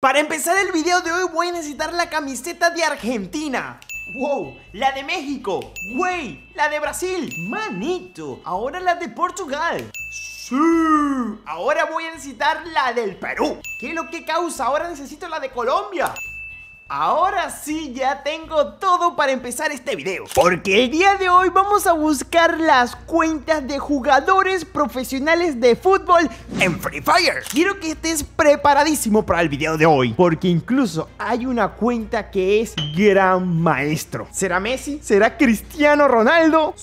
Para empezar el video de hoy voy a necesitar la camiseta de Argentina Wow, la de México Wey, la de Brasil Manito, ahora la de Portugal Sí, ahora voy a necesitar la del Perú ¿Qué es lo que causa? Ahora necesito la de Colombia Ahora sí, ya tengo todo para empezar este video Porque el día de hoy vamos a buscar las cuentas de jugadores profesionales de fútbol en Free Fire Quiero que estés preparadísimo para el video de hoy Porque incluso hay una cuenta que es gran maestro ¿Será Messi? ¿Será Cristiano Ronaldo?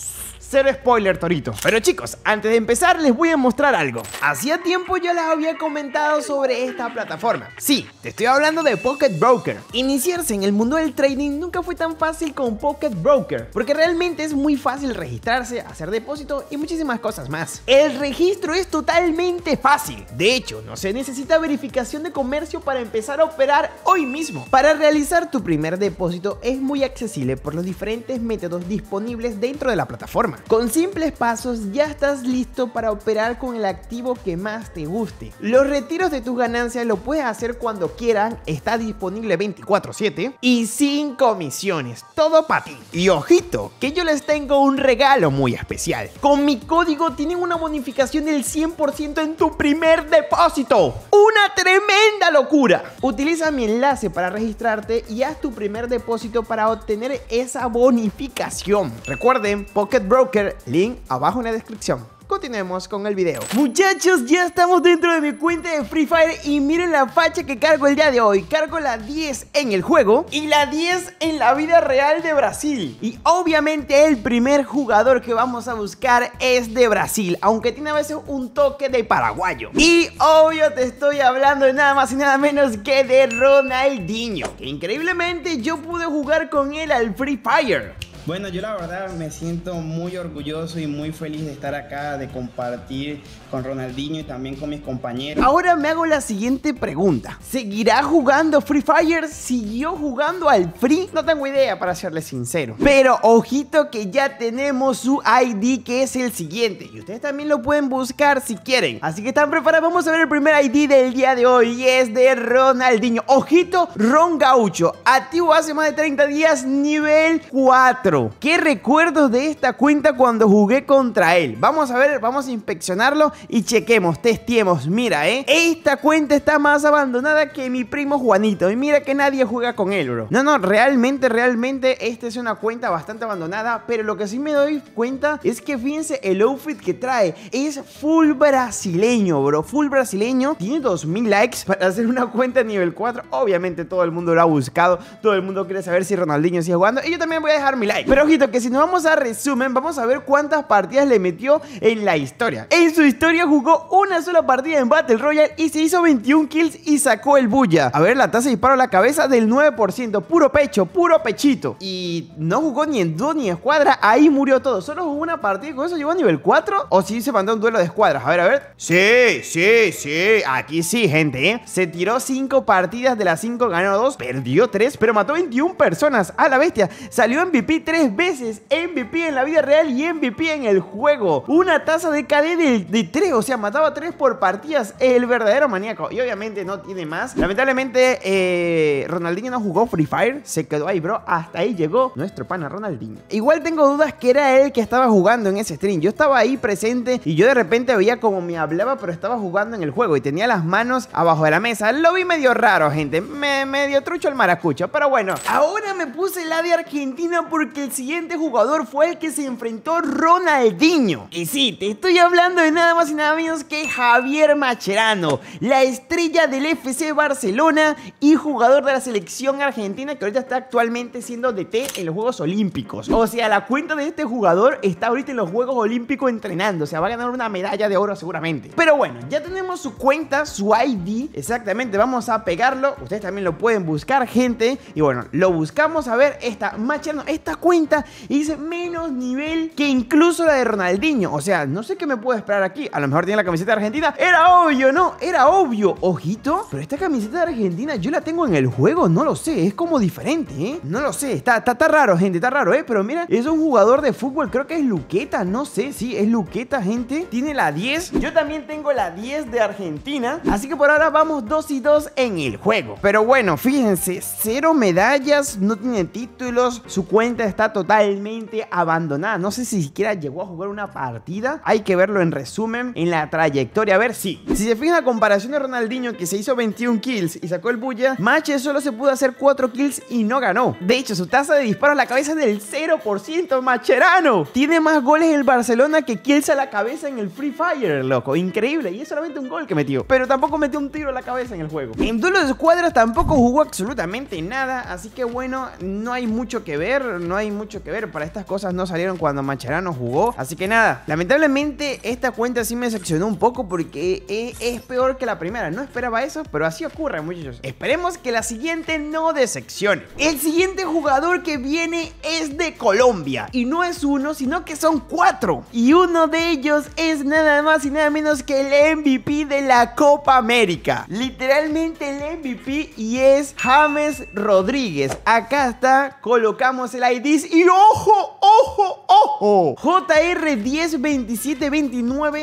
Cero spoiler, Torito. Pero chicos, antes de empezar les voy a mostrar algo. Hacía tiempo ya les había comentado sobre esta plataforma. Sí, te estoy hablando de Pocket Broker. Iniciarse en el mundo del trading nunca fue tan fácil con Pocket Broker, porque realmente es muy fácil registrarse, hacer depósito y muchísimas cosas más. El registro es totalmente fácil. De hecho, no se necesita verificación de comercio para empezar a operar hoy mismo. Para realizar tu primer depósito es muy accesible por los diferentes métodos disponibles dentro de la plataforma. Con simples pasos ya estás listo para operar con el activo que más te guste. Los retiros de tus ganancias lo puedes hacer cuando quieran, está disponible 24/7 y sin comisiones, todo para ti. Y ojito, que yo les tengo un regalo muy especial. Con mi código tienen una bonificación del 100% en tu primer depósito. Una tremenda locura. Utiliza mi enlace para registrarte y haz tu primer depósito para obtener esa bonificación. Recuerden, Pocket Bro link abajo en la descripción. Continuemos con el video Muchachos, ya estamos dentro de mi cuenta de Free Fire Y miren la facha que cargo el día de hoy Cargo la 10 en el juego Y la 10 en la vida real de Brasil Y obviamente el primer jugador que vamos a buscar es de Brasil Aunque tiene a veces un toque de paraguayo Y obvio te estoy hablando de nada más y nada menos que de Ronaldinho Que increíblemente yo pude jugar con él al Free Fire bueno, yo la verdad me siento muy orgulloso y muy feliz de estar acá, de compartir con Ronaldinho y también con mis compañeros. Ahora me hago la siguiente pregunta. ¿Seguirá jugando Free Fire? ¿Siguió jugando al Free? No tengo idea, para serle sincero. Pero ojito que ya tenemos su ID que es el siguiente. Y ustedes también lo pueden buscar si quieren. Así que están preparados. Vamos a ver el primer ID del día de hoy. Y es de Ronaldinho. Ojito, Ron Gaucho. Activo hace más de 30 días, nivel 4. ¿Qué recuerdos de esta cuenta cuando jugué contra él? Vamos a ver, vamos a inspeccionarlo y chequemos, testiemos. Mira, ¿eh? Esta cuenta está más abandonada que mi primo Juanito. Y mira que nadie juega con él, bro. No, no, realmente, realmente esta es una cuenta bastante abandonada. Pero lo que sí me doy cuenta es que fíjense el outfit que trae. Es full brasileño, bro. Full brasileño. Tiene 2000 likes para hacer una cuenta nivel 4. Obviamente todo el mundo lo ha buscado. Todo el mundo quiere saber si Ronaldinho sigue jugando. Y yo también voy a dejar mi like. Pero ojito, que si nos vamos a resumen, vamos a ver cuántas partidas le metió en la historia. En su historia jugó una sola partida en Battle Royale y se hizo 21 kills y sacó el bulla. A ver, la tasa de disparo a la cabeza del 9%, puro pecho, puro pechito. Y no jugó ni en dúo ni en escuadra, ahí murió todo. Solo jugó una partida y con eso llegó a nivel 4. O si se mandó un duelo de escuadras, a ver, a ver. Sí, sí, sí, aquí sí, gente, ¿eh? Se tiró 5 partidas de las 5, ganó 2, perdió 3, pero mató 21 personas a la bestia. Salió MVP 3 tres veces MVP en la vida real y MVP en el juego. Una taza de KD de, de 3, o sea, mataba 3 por partidas. El verdadero maníaco. Y obviamente no tiene más. Lamentablemente, eh, Ronaldinho no jugó Free Fire. Se quedó ahí, bro. Hasta ahí llegó nuestro pana Ronaldinho. Igual tengo dudas que era él que estaba jugando en ese stream. Yo estaba ahí presente y yo de repente veía como me hablaba, pero estaba jugando en el juego y tenía las manos abajo de la mesa. Lo vi medio raro, gente. Me, medio trucho el maracucho. Pero bueno, ahora me puse la de Argentina porque el siguiente jugador fue el que se enfrentó Ronaldinho. Y sí, te estoy hablando de nada más y nada menos que Javier Macherano, la estrella del FC Barcelona y jugador de la selección argentina que ahorita está actualmente siendo DT en los Juegos Olímpicos. O sea, la cuenta de este jugador está ahorita en los Juegos Olímpicos entrenando, o sea, va a ganar una medalla de oro seguramente. Pero bueno, ya tenemos su cuenta, su ID, exactamente, vamos a pegarlo, ustedes también lo pueden buscar, gente, y bueno, lo buscamos a ver esta Macherano, esta cuenta y dice menos nivel que incluso la de Ronaldinho. O sea, no sé qué me puedo esperar aquí. A lo mejor tiene la camiseta de Argentina. Era obvio, ¿no? Era obvio. Ojito, pero esta camiseta de Argentina yo la tengo en el juego. No lo sé. Es como diferente, ¿eh? No lo sé. Está, está, está raro, gente. Está raro, ¿eh? Pero mira, es un jugador de fútbol. Creo que es Luqueta. No sé. Sí, es Luqueta, gente. Tiene la 10. Yo también tengo la 10 de Argentina. Así que por ahora vamos 2 y 2 en el juego. Pero bueno, fíjense. Cero medallas. No tiene títulos. Su cuenta es está totalmente abandonada. No sé si siquiera llegó a jugar una partida. Hay que verlo en resumen, en la trayectoria. A ver, si. Si se en la comparación de Ronaldinho, que se hizo 21 kills y sacó el bulla, Mache solo se pudo hacer 4 kills y no ganó. De hecho, su tasa de disparo a la cabeza es del 0%, Macherano. Tiene más goles en el Barcelona que kills a la cabeza en el Free Fire, loco. Increíble. Y es solamente un gol que metió. Pero tampoco metió un tiro a la cabeza en el juego. En duelo de escuadras tampoco jugó absolutamente nada. Así que bueno, no hay mucho que ver. No hay mucho que ver. Para estas cosas no salieron cuando Mancharano jugó. Así que nada, lamentablemente esta cuenta sí me decepcionó un poco porque es, es peor que la primera. No esperaba eso, pero así ocurre, muchachos. Esperemos que la siguiente no decepcione. El siguiente jugador que viene es de Colombia. Y no es uno, sino que son cuatro. Y uno de ellos es nada más y nada menos que el MVP de la Copa América. Literalmente el MVP y es James Rodríguez. Acá está, colocamos el ID y ojo, ojo, ojo. JR 10, 27,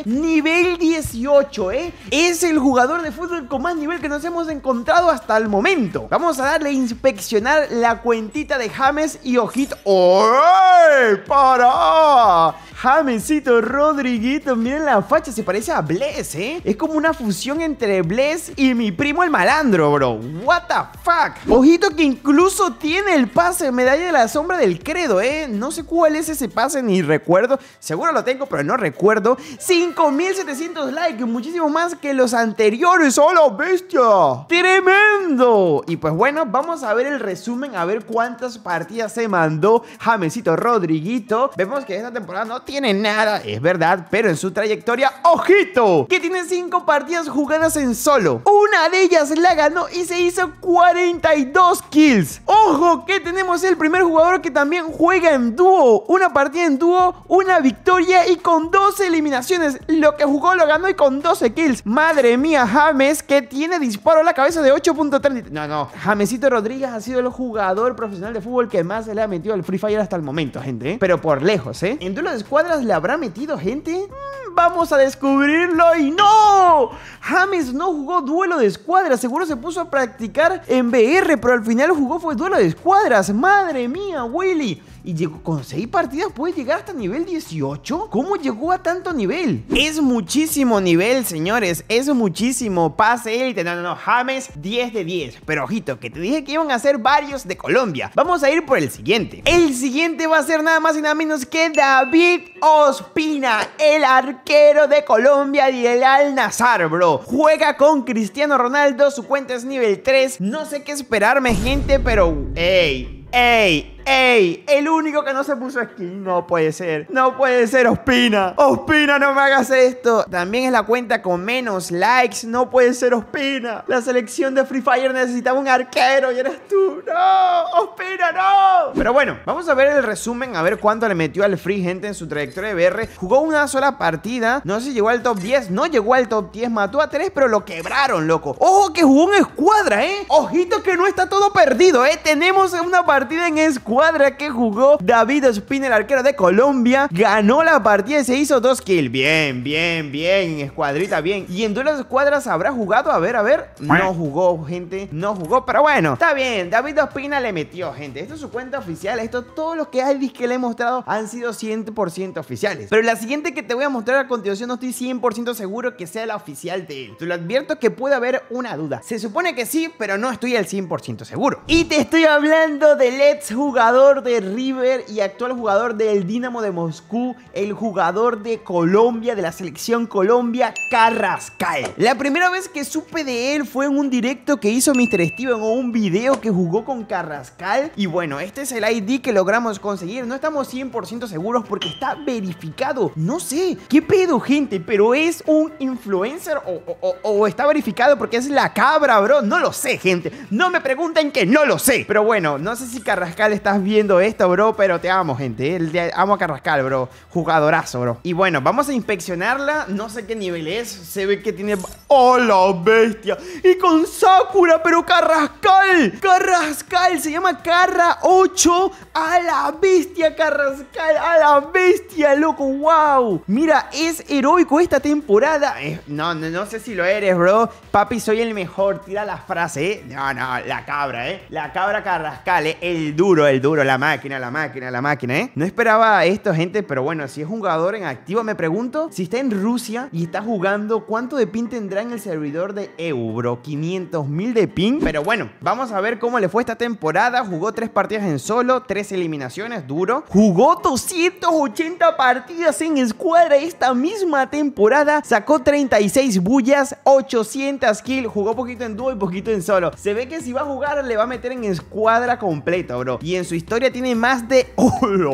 nivel 18, ¿eh? Es el jugador de fútbol con más nivel que nos hemos encontrado hasta el momento. Vamos a darle a inspeccionar la cuentita de James y ojito. ¡Oye! ¡Para! Jamesito Rodriguito, miren la facha, se parece a Bless, ¿eh? Es como una fusión entre Bless y mi primo el malandro, bro. What the fuck. Ojito que incluso tiene el pase, medalla de la sombra del credo, ¿eh? No sé cuál es ese pase ni recuerdo. Seguro lo tengo, pero no recuerdo. 5700 likes, muchísimo más que los anteriores. ¡Hola, bestia! ¡Tremendo! Y pues bueno, vamos a ver el resumen, a ver cuántas partidas se mandó Jamesito Rodriguito. Vemos que esta temporada no tiene tiene nada, es verdad, pero en su trayectoria, ojito, que tiene cinco partidas jugadas en solo. Una de ellas la ganó y se hizo 42 kills. Ojo que tenemos el primer jugador que también juega en dúo. Una partida en dúo, una victoria y con 12 eliminaciones. Lo que jugó lo ganó y con 12 kills. Madre mía, James que tiene disparo a la cabeza de 8.30. No, no. Jamesito Rodríguez ha sido el jugador profesional de fútbol que más se le ha metido al Free Fire hasta el momento, gente. ¿eh? Pero por lejos, ¿eh? En duelo de squad cuadras le habrá metido gente? Mm, vamos a descubrirlo y no. James no jugó duelo de escuadras, seguro se puso a practicar en BR, pero al final jugó fue duelo de escuadras. Madre mía, Willy. Y llegó con 6 partidas, puede llegar hasta nivel 18. ¿Cómo llegó a tanto nivel? Es muchísimo nivel, señores. Es muchísimo. Pase y No, no, no. James 10 de 10. Pero ojito, que te dije que iban a ser varios de Colombia. Vamos a ir por el siguiente. El siguiente va a ser nada más y nada menos que David Ospina, el arquero de Colombia y el Al Nazar, bro. Juega con Cristiano Ronaldo, su cuenta es nivel 3. No sé qué esperarme, gente, pero... ¡Ey! ¡Ey! ¡Ey! El único que no se puso aquí No puede ser. No puede ser, Ospina. Ospina, no me hagas esto. También es la cuenta con menos likes. No puede ser, Ospina. La selección de Free Fire necesitaba un arquero y eres tú. ¡No! ¡Ospina, no! Pero bueno, vamos a ver el resumen, a ver cuánto le metió al Free gente en su trayectoria de BR. Jugó una sola partida. No sé si llegó al top 10. No llegó al top 10. Mató a 3, pero lo quebraron, loco. Ojo que jugó en escuadra, ¿eh? Ojito que no está todo perdido, ¿eh? Tenemos una partida en escuadra cuadra que jugó David Ospina, el arquero de Colombia. Ganó la partida y se hizo dos kills. Bien, bien, bien. escuadrita, bien. Y en duelas escuadras habrá jugado. A ver, a ver. No jugó, gente. No jugó. Pero bueno, está bien. David Ospina le metió, gente. Esto es su cuenta oficial. Esto, todos los que hay que le he mostrado han sido 100% oficiales. Pero la siguiente que te voy a mostrar a continuación no estoy 100% seguro que sea la oficial de él. Te lo advierto que puede haber una duda. Se supone que sí, pero no estoy al 100% seguro. Y te estoy hablando de Let's Jugar jugador de River y actual jugador del Dinamo de Moscú, el jugador de Colombia, de la selección Colombia, Carrascal. La primera vez que supe de él fue en un directo que hizo Mr. Steven o un video que jugó con Carrascal. Y bueno, este es el ID que logramos conseguir. No estamos 100% seguros porque está verificado. No sé, qué pedo, gente, pero es un influencer o, está verificado porque es la cabra, bro. No lo sé, gente. No me pregunten que no lo sé. Pero bueno, no sé si Carrascal está viendo esto, bro, pero te amo, gente. Te amo a Carrascal, bro. Jugadorazo, bro. Y bueno, vamos a inspeccionarla. No sé qué nivel es. Se ve que tiene... ¡Hola, ¡Oh, la bestia! Y con Sakura, pero Carrascal. Carrascal, se llama Carra 8. A la bestia, Carrascal. A la bestia, loco. ¡Wow! Mira, es heroico esta temporada. no, no, sé si lo eres, bro. Papi, soy el mejor. Tira la frase, eh. No, no, la cabra, ¿eh? La cabra Carrascal, ¿eh? El duro, el duro, la máquina, la máquina, la máquina, ¿eh? No esperaba esto, gente, pero bueno, si es un jugador en activo, me pregunto, si está en Rusia y está jugando, ¿cuánto de pin tendrá en el servidor de Euro? 500 mil de pin, pero bueno, vamos a ver cómo le fue esta temporada. Jugó tres partidas en solo, tres eliminaciones, duro. Jugó 280 partidas en escuadra esta misma temporada, sacó 36 bullas, 800 kills, jugó poquito en dúo y poquito en solo. Se ve que si va a jugar, le va a meter en escuadra completa, bro. Y en su historia tiene más de. ¡Oh, la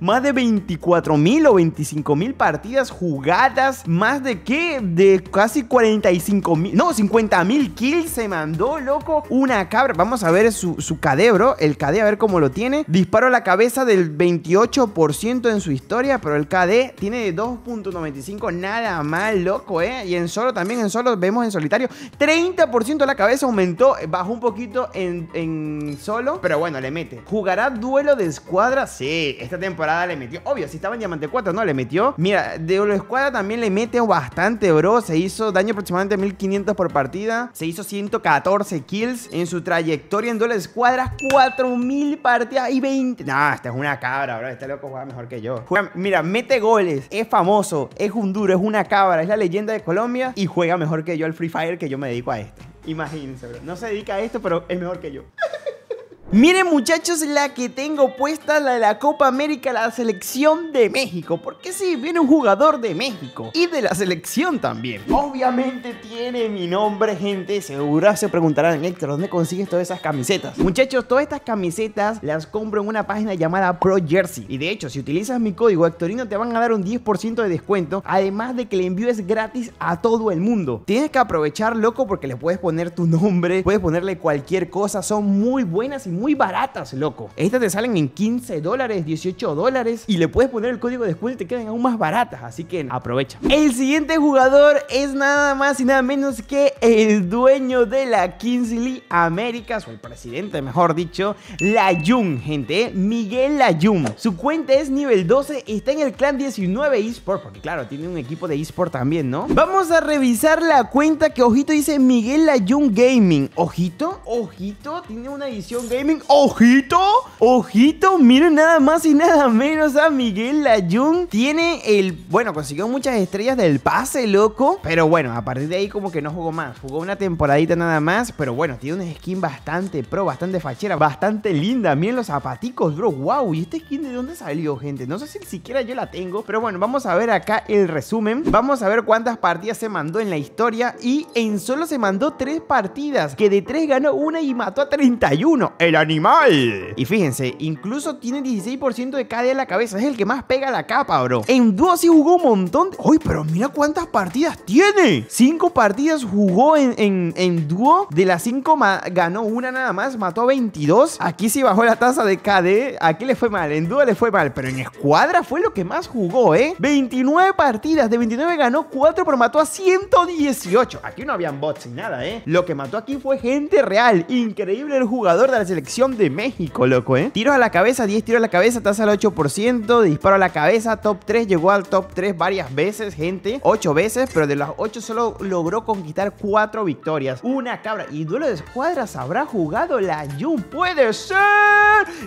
Más de 24.000 o 25.000 partidas jugadas. Más de qué? De casi mil, No, 50.000 kills se mandó, loco. Una cabra. Vamos a ver su, su KD, bro. El KD, a ver cómo lo tiene. Disparo la cabeza del 28% en su historia. Pero el KD tiene de 2.95. Nada mal, loco, ¿eh? Y en solo también, en solo vemos en solitario. 30% la cabeza aumentó. Bajó un poquito en, solo. Pero bueno, le mete. Jugar. ¿Llegará duelo de escuadra? Sí, esta temporada le metió. Obvio, si estaba en Diamante 4, no, le metió. Mira, duelo de escuadra también le mete bastante, bro. Se hizo daño aproximadamente 1500 por partida. Se hizo 114 kills en su trayectoria en duelo de escuadra 4000 partidas y 20. Nah, esta es una cabra, bro. Este loco juega mejor que yo. mira, mete goles. Es famoso. Es un duro. Es una cabra. Es la leyenda de Colombia. Y juega mejor que yo al Free Fire que yo me dedico a esto. Imagínense, bro. No se dedica a esto, pero es mejor que yo. Miren muchachos la que tengo puesta, la de la Copa América, la selección de México. Porque sí, viene un jugador de México y de la selección también. Obviamente tiene mi nombre, gente. Seguro se preguntarán, Héctor, ¿dónde consigues todas esas camisetas? Muchachos, todas estas camisetas las compro en una página llamada Pro Jersey. Y de hecho, si utilizas mi código Hectorino te van a dar un 10% de descuento. Además de que el envío es gratis a todo el mundo. Tienes que aprovechar, loco, porque le puedes poner tu nombre, puedes ponerle cualquier cosa. Son muy buenas y muy muy baratas, loco. Estas te salen en 15 dólares, 18 dólares y le puedes poner el código de descuento y te quedan aún más baratas. Así que aprovecha. El siguiente jugador es nada más y nada menos que el dueño de la Kingsley Américas, o el presidente, mejor dicho, la Layun, gente. Miguel ¿eh? Miguel Layun. Su cuenta es nivel 12 está en el clan 19 eSport, porque claro, tiene un equipo de eSport también, ¿no? Vamos a revisar la cuenta que, ojito, dice Miguel la Layun Gaming. Ojito, ojito, tiene una edición gaming ¡Ojito! ¡Ojito! Miren nada más y nada menos a Miguel Layun. Tiene el... Bueno, consiguió muchas estrellas del pase, loco. Pero bueno, a partir de ahí como que no jugó más. Jugó una temporadita nada más. Pero bueno, tiene una skin bastante pro, bastante fachera, bastante linda. Miren los zapaticos, bro. ¡Wow! ¿Y este skin de dónde salió, gente? No sé si siquiera yo la tengo. Pero bueno, vamos a ver acá el resumen. Vamos a ver cuántas partidas se mandó en la historia. Y en solo se mandó tres partidas. Que de tres ganó una y mató a 31. El animal. Y fíjense, incluso tiene 16% de KD en la cabeza. Es el que más pega la capa, bro. En dúo sí jugó un montón. ¡Uy, pero mira cuántas partidas tiene! Cinco partidas jugó en, en, en dúo. De las cinco ganó una nada más. Mató a 22. Aquí sí bajó la tasa de KD. Aquí le fue mal. En dúo le fue mal. Pero en escuadra fue lo que más jugó, ¿eh? 29 partidas. De 29 ganó 4, pero mató a 118. Aquí no habían bots ni nada, ¿eh? Lo que mató aquí fue gente real. Increíble el jugador de la selección de México, loco, ¿eh? Tiros a la cabeza, 10 tiros a la cabeza, tasa al 8%, disparo a la cabeza, top 3, llegó al top 3 varias veces, gente, 8 veces, pero de las 8 solo logró conquistar 4 victorias. Una cabra. Y duelo de escuadras habrá jugado la Jun. ¡Puede ser!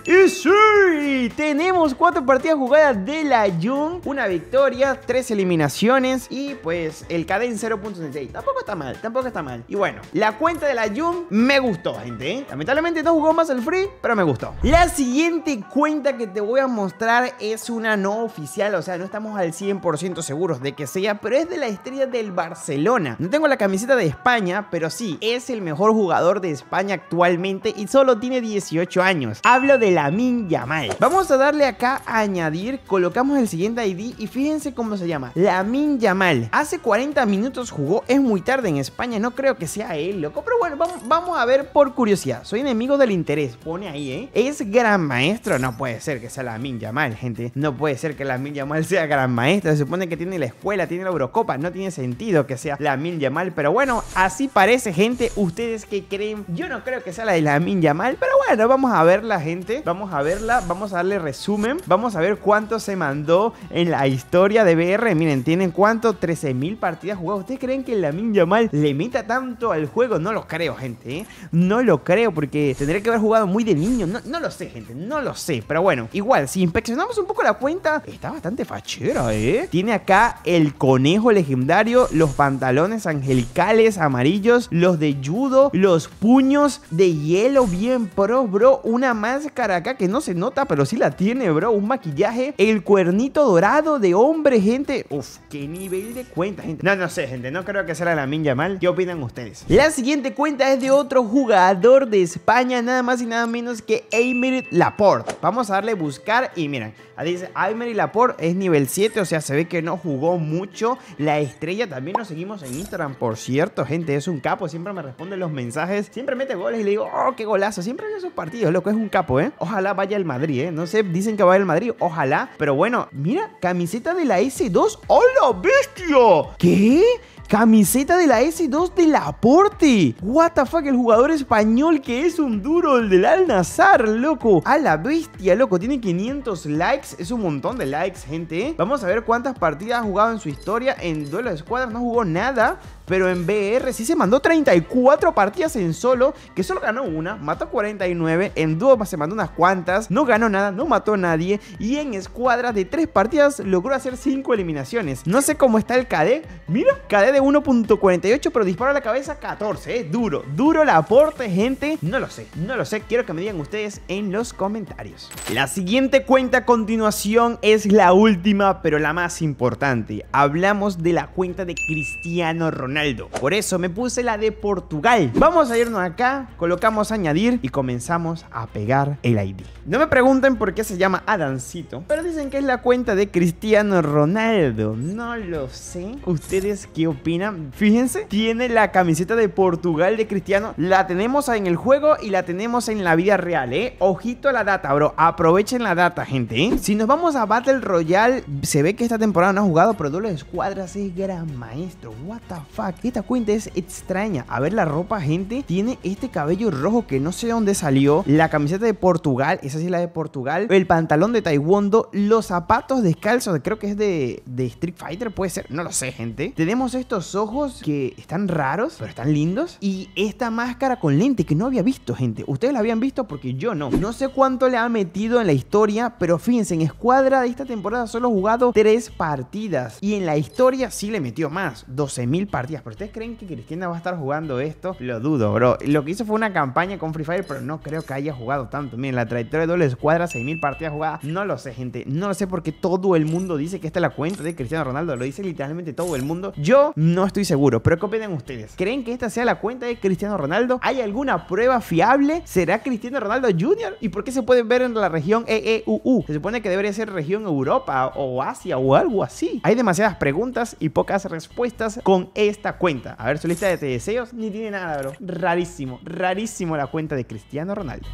¡Y sí! Tenemos 4 partidas jugadas de la Jun, una victoria, 3 eliminaciones y pues el Caden 0.66. Tampoco está mal, tampoco está mal. Y bueno, la cuenta de la Jun me gustó, gente. ¿eh? Lamentablemente no jugó más free, pero me gustó. La siguiente cuenta que te voy a mostrar es una no oficial, o sea, no estamos al 100% seguros de que sea, pero es de la estrella del Barcelona. No tengo la camiseta de España, pero sí, es el mejor jugador de España actualmente y solo tiene 18 años. Hablo de Lamin Yamal. Vamos a darle acá a añadir, colocamos el siguiente ID y fíjense cómo se llama. Lamin Yamal. Hace 40 minutos jugó, es muy tarde en España, no creo que sea él, loco, pero bueno, vamos a ver por curiosidad. Soy enemigo del interés pone ahí, ¿eh? Es gran maestro. No puede ser que sea la Min Yamal, gente. No puede ser que la Min Yamal sea gran maestro. Se supone que tiene la escuela, tiene la Eurocopa. No tiene sentido que sea la Min Yamal. Pero bueno, así parece, gente. ¿Ustedes que creen? Yo no creo que sea la de la Min Yamal. Pero bueno, vamos a verla, gente. Vamos a verla. Vamos a darle resumen. Vamos a ver cuánto se mandó en la historia de BR. Miren, tienen cuánto? 13.000 partidas jugadas. ¿Ustedes creen que la Min Yamal le meta tanto al juego? No lo creo, gente. ¿eh? No lo creo porque tendría que haber jugado muy de niño. No, lo sé, gente. No lo sé. Pero bueno, igual, si inspeccionamos un poco la cuenta, está bastante fachera, ¿eh? Tiene acá el conejo legendario, los pantalones angelicales amarillos, los de judo, los puños de hielo bien pro, bro. Una máscara acá que no se nota, pero sí la tiene, bro. Un maquillaje, el cuernito dorado de hombre, gente. Uf, qué nivel de cuenta, gente. No, no sé, gente. No creo que sea la ninja mal. ¿Qué opinan ustedes? La siguiente cuenta es de otro jugador de España, nada más y nada menos que Emery Laporte. Vamos a darle buscar y miren, dice Emery Laporte es nivel 7, o sea, se ve que no jugó mucho. La estrella también nos seguimos en Instagram, por cierto, gente, es un capo, siempre me responde los mensajes, siempre mete goles y le digo, oh, qué golazo, siempre en esos partidos, loco, es un capo, ¿eh? Ojalá vaya al Madrid, ¿eh? No sé, dicen que vaya al Madrid, ojalá, pero bueno, mira, camiseta de la S2, ¡hola, bestia! ¿Qué? Camiseta de la S2 de Laporte. What the fuck, el jugador español que es un duro, el del Al Nazar, loco. A la bestia, loco. Tiene 500 likes. Es un montón de likes, gente. Vamos a ver cuántas partidas ha jugado en su historia. En duelo de escuadras no jugó nada. Pero en BR sí se mandó 34 partidas en solo, que solo ganó una, mató 49, en dúo se mandó unas cuantas, no ganó nada, no mató a nadie, y en escuadras de 3 partidas logró hacer 5 eliminaciones. No sé cómo está el KD, mira, KD de 1.48, pero disparo a la cabeza 14. Eh, duro, duro el aporte, gente. No lo sé, no lo sé. Quiero que me digan ustedes en los comentarios. La siguiente cuenta a continuación es la última, pero la más importante. Hablamos de la cuenta de Cristiano Ronaldo. Por eso me puse la de Portugal. Vamos a irnos acá, colocamos añadir y comenzamos a pegar el ID. No me pregunten por qué se llama Adancito, pero dicen que es la cuenta de Cristiano Ronaldo. No lo sé. ¿Ustedes qué opinan? Pina, fíjense, tiene la camiseta de Portugal de Cristiano. La tenemos en el juego y la tenemos en la vida real, ¿eh? Ojito a la data, bro. Aprovechen la data, gente, ¿eh? Si nos vamos a Battle Royale, se ve que esta temporada no ha jugado, pero Duelo Escuadras es gran maestro. What the fuck? Esta cuenta es extraña. A ver la ropa, gente. Tiene este cabello rojo que no sé de dónde salió. La camiseta de Portugal, esa sí es la de Portugal. El pantalón de Taekwondo. Los zapatos descalzos, creo que es de, de Street Fighter, puede ser. No lo sé, gente. Tenemos esto ojos que están raros, pero están lindos. Y esta máscara con lente que no había visto, gente. Ustedes la habían visto porque yo no. No sé cuánto le ha metido en la historia, pero fíjense, en Escuadra de esta temporada solo ha jugado tres partidas. Y en la historia sí le metió más, 12.000 partidas. ¿Pero ustedes creen que Cristiana va a estar jugando esto? Lo dudo, bro. Lo que hizo fue una campaña con Free Fire, pero no creo que haya jugado tanto. Miren, la trayectoria de doble escuadra, 6.000 partidas jugadas. No lo sé, gente. No lo sé porque todo el mundo dice que esta es la cuenta de Cristiano Ronaldo. Lo dice literalmente todo el mundo. Yo no estoy seguro, pero ¿qué opinan ustedes? ¿Creen que esta sea la cuenta de Cristiano Ronaldo? ¿Hay alguna prueba fiable? ¿Será Cristiano Ronaldo Jr.? ¿Y por qué se puede ver en la región EEUU? Se supone que debería ser región Europa o Asia o algo así. Hay demasiadas preguntas y pocas respuestas con esta cuenta. A ver, su lista de deseos ni tiene nada, bro. Rarísimo, rarísimo la cuenta de Cristiano Ronaldo.